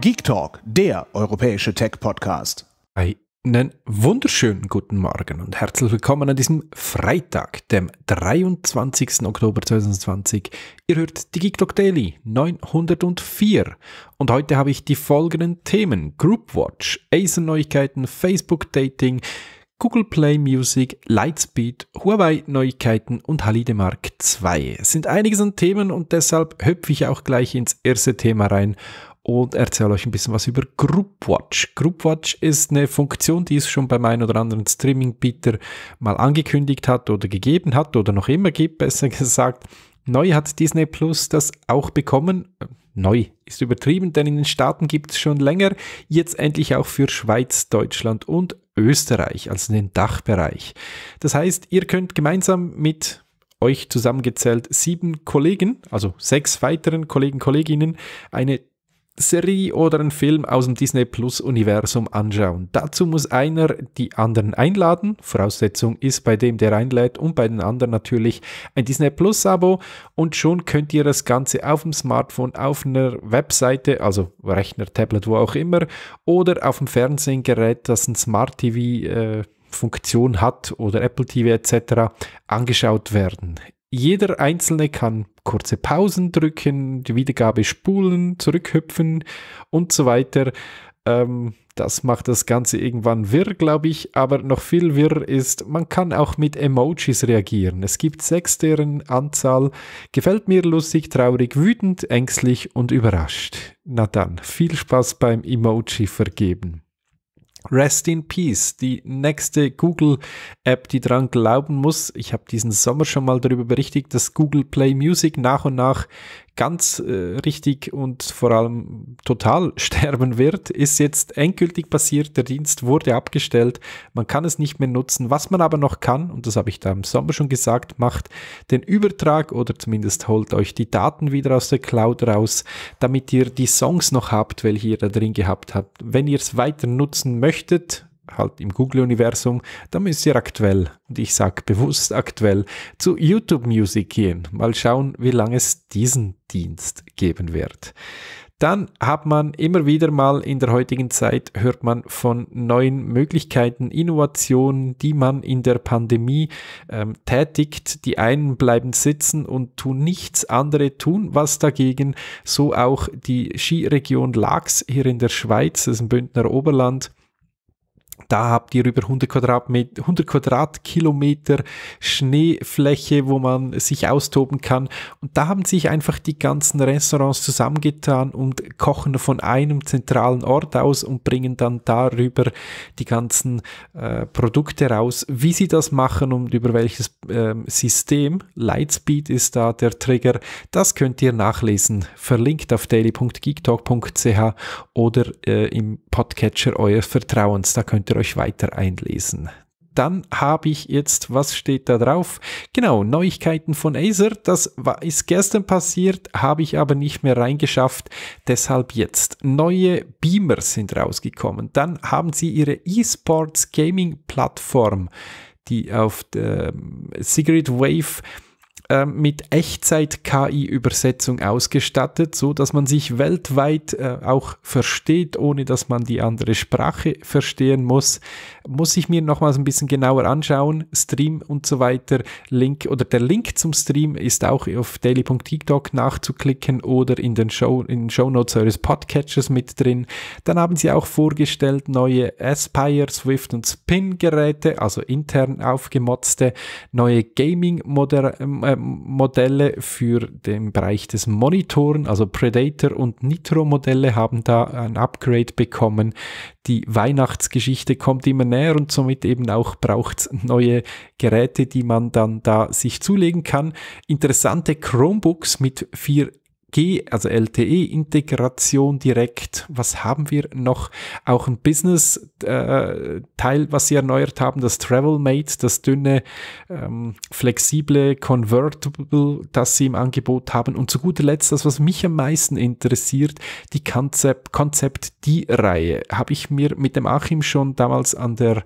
Geek Talk, der europäische Tech-Podcast. Einen wunderschönen guten Morgen und herzlich willkommen an diesem Freitag, dem 23. Oktober 2020. Ihr hört die Geek Talk Daily 904 und heute habe ich die folgenden Themen: Group Watch, Acer-Neuigkeiten, Facebook-Dating, Google Play Music, Lightspeed, Huawei-Neuigkeiten und Halide Mark II. Es sind einiges an Themen und deshalb hüpfe ich auch gleich ins erste Thema rein und erzähle euch ein bisschen was über Groupwatch. Groupwatch ist eine Funktion, die es schon bei meinen oder anderen Streaming-Bieter mal angekündigt hat oder gegeben hat oder noch immer gibt, besser gesagt. Neu hat Disney Plus das auch bekommen. Neu ist übertrieben, denn in den Staaten gibt es schon länger. Jetzt endlich auch für Schweiz, Deutschland und Österreich, also den Dachbereich. Das heißt, ihr könnt gemeinsam mit euch zusammengezählt sieben Kollegen, also sechs weiteren Kollegen, Kolleginnen, eine Serie oder einen Film aus dem Disney Plus Universum anschauen. Dazu muss einer die anderen einladen. Voraussetzung ist bei dem, der einlädt und bei den anderen natürlich ein Disney Plus Abo und schon könnt ihr das Ganze auf dem Smartphone, auf einer Webseite, also Rechner, Tablet, wo auch immer, oder auf dem Fernsehgerät, das ein Smart TV äh, Funktion hat oder Apple TV etc. angeschaut werden. Jeder Einzelne kann kurze Pausen drücken, die Wiedergabe spulen, zurückhüpfen und so weiter. Ähm, das macht das Ganze irgendwann wirr, glaube ich. Aber noch viel wirr ist, man kann auch mit Emojis reagieren. Es gibt sechs deren Anzahl. Gefällt mir lustig, traurig, wütend, ängstlich und überrascht. Na dann, viel Spaß beim Emoji vergeben. Rest in Peace, die nächste Google-App, die dran glauben muss. Ich habe diesen Sommer schon mal darüber berichtet, dass Google Play Music nach und nach ganz äh, richtig und vor allem total sterben wird, ist jetzt endgültig passiert. Der Dienst wurde abgestellt. Man kann es nicht mehr nutzen. Was man aber noch kann, und das habe ich da im Sommer schon gesagt, macht den Übertrag oder zumindest holt euch die Daten wieder aus der Cloud raus, damit ihr die Songs noch habt, welche ihr da drin gehabt habt. Wenn ihr es weiter nutzen möchtet, halt im Google-Universum, da müsst ihr aktuell, und ich sage bewusst aktuell, zu YouTube Music gehen. Mal schauen, wie lange es diesen Dienst geben wird. Dann hat man immer wieder mal in der heutigen Zeit hört man von neuen Möglichkeiten, Innovationen, die man in der Pandemie ähm, tätigt. Die einen bleiben sitzen und tun nichts, andere tun was dagegen. So auch die Skiregion Laax hier in der Schweiz, das ist ein Bündner Oberland da habt ihr über 100, Quadratmet 100 Quadratkilometer Schneefläche, wo man sich austoben kann. Und da haben sich einfach die ganzen Restaurants zusammengetan und kochen von einem zentralen Ort aus und bringen dann darüber die ganzen äh, Produkte raus. Wie sie das machen und über welches äh, System, Lightspeed ist da der Trigger, das könnt ihr nachlesen. Verlinkt auf daily.geektalk.ch oder äh, im Podcatcher eures Vertrauens. Da könnt ihr euch weiter einlesen. Dann habe ich jetzt, was steht da drauf? Genau, Neuigkeiten von Acer. Das war, ist gestern passiert, habe ich aber nicht mehr reingeschafft. Deshalb jetzt. Neue Beamer sind rausgekommen. Dann haben sie ihre eSports Gaming Plattform, die auf der ähm, Cigarette Wave ähm, mit Echtzeit-KI-Übersetzung ausgestattet, so dass man sich weltweit äh, auch versteht, ohne dass man die andere Sprache verstehen muss. Muss ich mir nochmals ein bisschen genauer anschauen. Stream und so weiter. Link oder der Link zum Stream ist auch auf daily.tiktok nachzuklicken oder in den Show, in Show Notes eures Podcatchers mit drin. Dann haben sie auch vorgestellt neue Aspire, Swift und Spin Geräte, also intern aufgemotzte, neue gaming modelle ähm, Modelle für den Bereich des Monitoren, also Predator und Nitro Modelle haben da ein Upgrade bekommen. Die Weihnachtsgeschichte kommt immer näher und somit eben auch braucht neue Geräte, die man dann da sich zulegen kann. Interessante Chromebooks mit vier 5G, also LTE-Integration direkt. Was haben wir noch? Auch ein Business-Teil, äh, was sie erneuert haben, das Travelmate, das dünne, ähm, flexible Convertible, das sie im Angebot haben. Und zu guter Letzt, das, was mich am meisten interessiert, die konzept D-Reihe. Habe ich mir mit dem Achim schon damals an der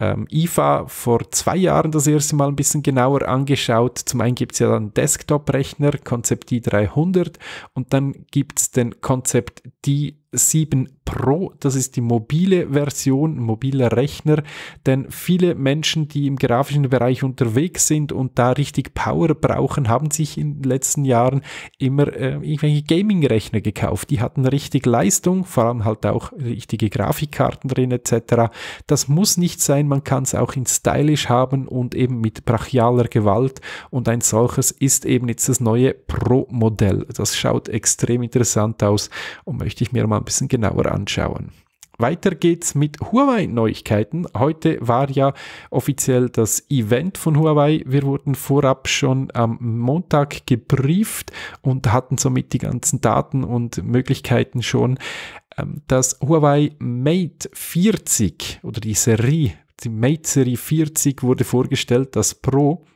ähm, IFA vor zwei Jahren das erste Mal ein bisschen genauer angeschaut. Zum einen gibt es ja dann Desktop-Rechner, Konzept D300 und dann gibt es den Konzept D300. 7 Pro. Das ist die mobile Version, mobiler Rechner. Denn viele Menschen, die im grafischen Bereich unterwegs sind und da richtig Power brauchen, haben sich in den letzten Jahren immer äh, irgendwelche Gaming-Rechner gekauft. Die hatten richtig Leistung, vor allem halt auch richtige Grafikkarten drin etc. Das muss nicht sein. Man kann es auch in Stylish haben und eben mit brachialer Gewalt. Und ein solches ist eben jetzt das neue Pro-Modell. Das schaut extrem interessant aus und möchte ich mir mal ein bisschen genauer anschauen. Weiter geht's mit Huawei-Neuigkeiten. Heute war ja offiziell das Event von Huawei. Wir wurden vorab schon am Montag gebrieft und hatten somit die ganzen Daten und Möglichkeiten schon. Ähm, das Huawei Mate 40 oder die Serie, die Mate Serie 40 wurde vorgestellt, das Pro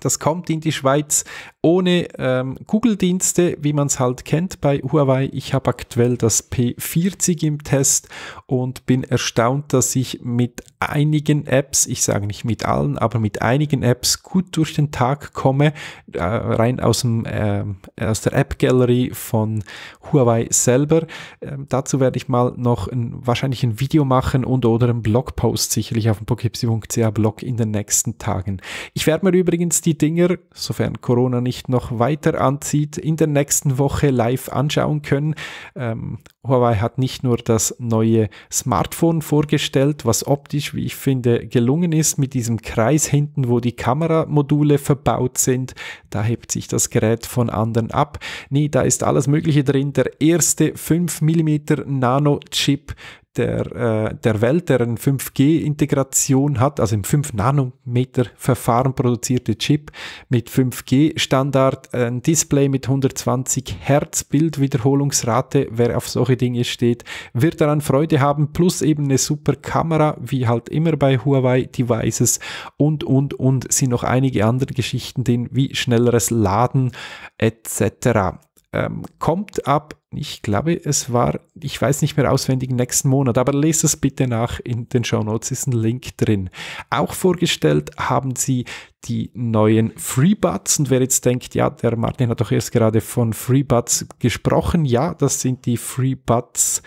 das kommt in die Schweiz ohne ähm, Google-Dienste, wie man es halt kennt bei Huawei. Ich habe aktuell das P40 im Test und bin erstaunt, dass ich mit einigen Apps, ich sage nicht mit allen, aber mit einigen Apps gut durch den Tag komme, äh, rein aus, dem, äh, aus der App-Gallery von Huawei selber. Äh, dazu werde ich mal noch ein, wahrscheinlich ein Video machen und oder einen Blogpost sicherlich auf dem pokipsi.ca Blog in den nächsten Tagen. Ich werde mir übrigens die die Dinger, sofern Corona nicht noch weiter anzieht, in der nächsten Woche live anschauen können. Ähm, Huawei hat nicht nur das neue Smartphone vorgestellt, was optisch, wie ich finde, gelungen ist, mit diesem Kreis hinten, wo die Kameramodule verbaut sind. Da hebt sich das Gerät von anderen ab. Nee, da ist alles Mögliche drin. Der erste 5 mm Nano-Chip der, äh, der Welt, der eine 5G-Integration hat, also im 5-Nanometer-Verfahren produzierte Chip mit 5G-Standard, ein Display mit 120 Hertz Bildwiederholungsrate, wer auf solche Dinge steht, wird daran Freude haben, plus eben eine super Kamera, wie halt immer bei Huawei-Devices und, und, und, sind noch einige andere Geschichten drin, wie schnelleres Laden etc ähm, kommt ab, ich glaube, es war, ich weiß nicht mehr auswendig, nächsten Monat, aber lest es bitte nach in den Show Notes, ist ein Link drin. Auch vorgestellt haben sie die neuen FreeBuds und wer jetzt denkt, ja, der Martin hat doch erst gerade von FreeBuds gesprochen, ja, das sind die FreeBuds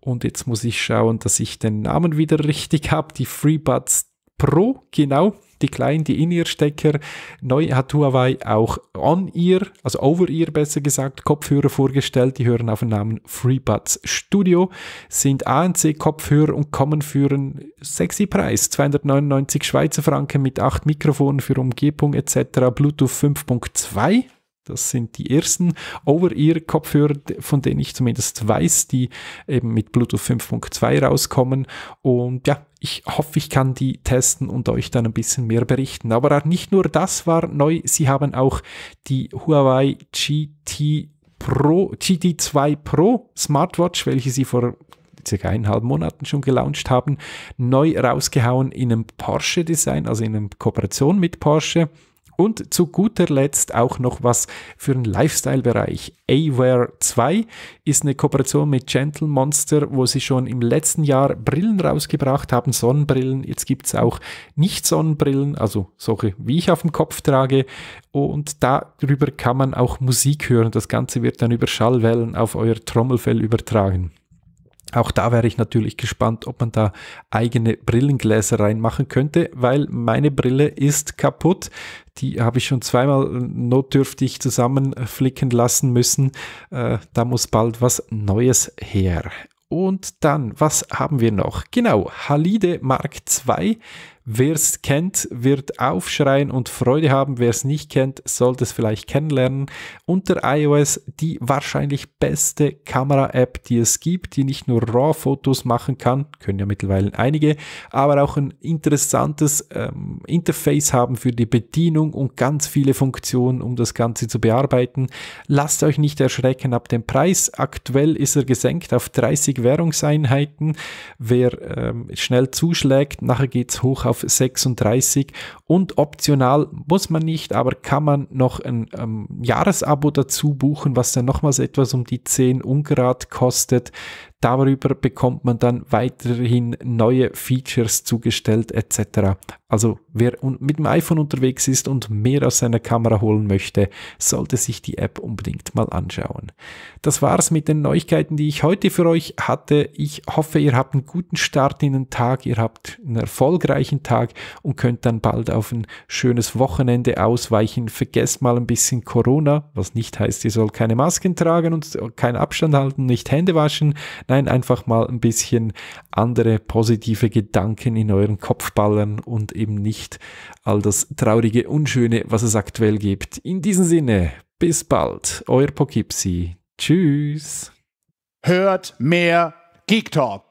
und jetzt muss ich schauen, dass ich den Namen wieder richtig habe, die FreeBuds Pro, genau, die kleinen, die In-Ear-Stecker. Neu hat Huawei auch On-Ear, also Over-Ear besser gesagt, Kopfhörer vorgestellt. Die hören auf den Namen FreeBuds Studio, sind ANC-Kopfhörer und kommen für einen sexy Preis. 299 Schweizer Franken mit 8 Mikrofonen für Umgebung etc. Bluetooth 5.2 das sind die ersten Over-Ear-Kopfhörer, von denen ich zumindest weiß, die eben mit Bluetooth 5.2 rauskommen. Und ja, ich hoffe, ich kann die testen und euch dann ein bisschen mehr berichten. Aber nicht nur das war neu, sie haben auch die Huawei GT Pro, GT2 Pro Smartwatch, welche sie vor circa eineinhalb Monaten schon gelauncht haben, neu rausgehauen in einem Porsche-Design, also in einer Kooperation mit Porsche. Und zu guter Letzt auch noch was für den Lifestyle-Bereich. Aware 2 ist eine Kooperation mit Gentle Monster, wo sie schon im letzten Jahr Brillen rausgebracht haben, Sonnenbrillen. Jetzt gibt es auch Nicht-Sonnenbrillen, also solche, wie ich auf dem Kopf trage. Und darüber kann man auch Musik hören. Das Ganze wird dann über Schallwellen auf euer Trommelfell übertragen. Auch da wäre ich natürlich gespannt, ob man da eigene Brillengläser reinmachen könnte, weil meine Brille ist kaputt. Die habe ich schon zweimal notdürftig zusammenflicken lassen müssen. Äh, da muss bald was Neues her. Und dann, was haben wir noch? Genau, Halide Mark II Wer es kennt, wird aufschreien und Freude haben. Wer es nicht kennt, sollte es vielleicht kennenlernen. Unter iOS die wahrscheinlich beste Kamera-App, die es gibt, die nicht nur RAW-Fotos machen kann, können ja mittlerweile einige, aber auch ein interessantes ähm, Interface haben für die Bedienung und ganz viele Funktionen, um das Ganze zu bearbeiten. Lasst euch nicht erschrecken ab dem Preis. Aktuell ist er gesenkt auf 30 Währungseinheiten. Wer ähm, schnell zuschlägt, nachher geht es hoch auf auf 36 und optional muss man nicht, aber kann man noch ein ähm, Jahresabo dazu buchen, was dann nochmals etwas um die 10 Ungrad kostet. Darüber bekommt man dann weiterhin neue Features zugestellt etc. Also wer mit dem iPhone unterwegs ist und mehr aus seiner Kamera holen möchte, sollte sich die App unbedingt mal anschauen. Das war's mit den Neuigkeiten, die ich heute für euch hatte. Ich hoffe, ihr habt einen guten Start in den Tag, ihr habt einen erfolgreichen Tag und könnt dann bald auf ein schönes Wochenende ausweichen. Vergesst mal ein bisschen Corona, was nicht heißt, ihr sollt keine Masken tragen und keinen Abstand halten, nicht Hände waschen. Nein, einfach mal ein bisschen andere positive Gedanken in euren Kopf ballern und eben nicht all das traurige, unschöne, was es aktuell gibt. In diesem Sinne, bis bald, euer Pokipsi. Tschüss. Hört mehr Geek Talk.